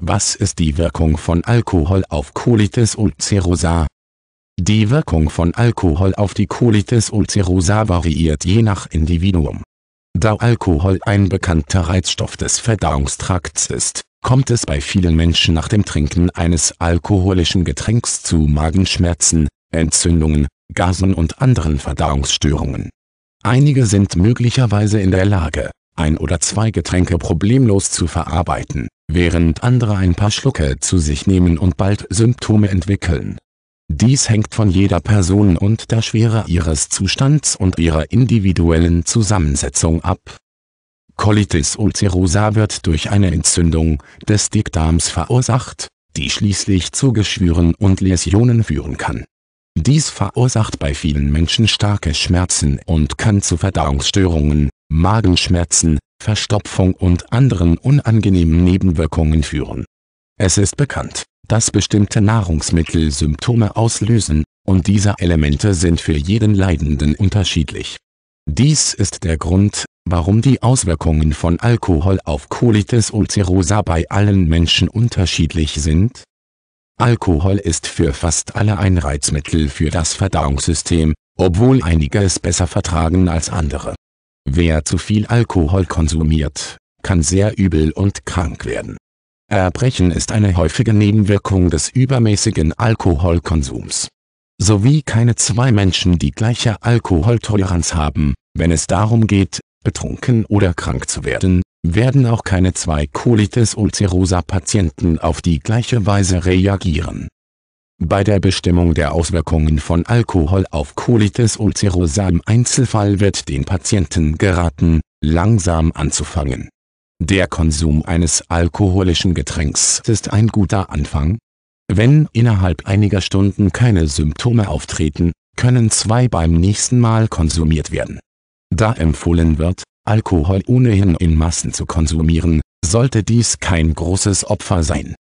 Was ist die Wirkung von Alkohol auf Colitis ulcerosa? Die Wirkung von Alkohol auf die Colitis ulcerosa variiert je nach Individuum. Da Alkohol ein bekannter Reizstoff des Verdauungstrakts ist, kommt es bei vielen Menschen nach dem Trinken eines alkoholischen Getränks zu Magenschmerzen, Entzündungen, Gasen und anderen Verdauungsstörungen. Einige sind möglicherweise in der Lage, ein oder zwei Getränke problemlos zu verarbeiten, während andere ein paar Schlucke zu sich nehmen und bald Symptome entwickeln. Dies hängt von jeder Person und der Schwere ihres Zustands und ihrer individuellen Zusammensetzung ab. Colitis ulcerosa wird durch eine Entzündung des Dickdarms verursacht, die schließlich zu Geschwüren und Läsionen führen kann. Dies verursacht bei vielen Menschen starke Schmerzen und kann zu Verdauungsstörungen, Magenschmerzen, Verstopfung und anderen unangenehmen Nebenwirkungen führen. Es ist bekannt, dass bestimmte Nahrungsmittel Symptome auslösen, und diese Elemente sind für jeden Leidenden unterschiedlich. Dies ist der Grund, warum die Auswirkungen von Alkohol auf Colitis ulcerosa bei allen Menschen unterschiedlich sind. Alkohol ist für fast alle ein Reizmittel für das Verdauungssystem, obwohl einige es besser vertragen als andere. Wer zu viel Alkohol konsumiert, kann sehr übel und krank werden. Erbrechen ist eine häufige Nebenwirkung des übermäßigen Alkoholkonsums. So wie keine zwei Menschen die gleiche Alkoholtoleranz haben, wenn es darum geht, betrunken oder krank zu werden, werden auch keine zwei Colitis ulcerosa Patienten auf die gleiche Weise reagieren. Bei der Bestimmung der Auswirkungen von Alkohol auf Colitis ulcerosa im Einzelfall wird den Patienten geraten, langsam anzufangen. Der Konsum eines alkoholischen Getränks ist ein guter Anfang. Wenn innerhalb einiger Stunden keine Symptome auftreten, können zwei beim nächsten Mal konsumiert werden. Da empfohlen wird, Alkohol ohnehin in Massen zu konsumieren, sollte dies kein großes Opfer sein.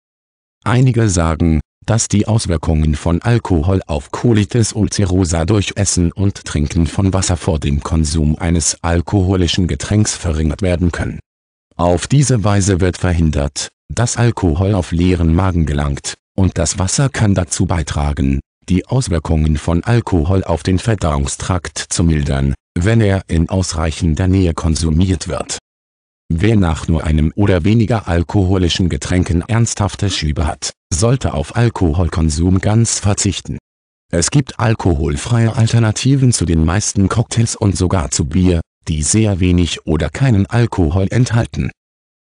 Einige sagen, dass die Auswirkungen von Alkohol auf Colitis ulcerosa durch Essen und Trinken von Wasser vor dem Konsum eines alkoholischen Getränks verringert werden können. Auf diese Weise wird verhindert, dass Alkohol auf leeren Magen gelangt, und das Wasser kann dazu beitragen, die Auswirkungen von Alkohol auf den Verdauungstrakt zu mildern, wenn er in ausreichender Nähe konsumiert wird. Wer nach nur einem oder weniger alkoholischen Getränken ernsthafte Schübe hat, sollte auf Alkoholkonsum ganz verzichten. Es gibt alkoholfreie Alternativen zu den meisten Cocktails und sogar zu Bier, die sehr wenig oder keinen Alkohol enthalten.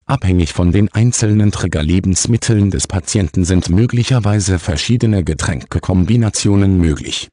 Abhängig von den einzelnen Triggerlebensmitteln des Patienten sind möglicherweise verschiedene Getränkekombinationen möglich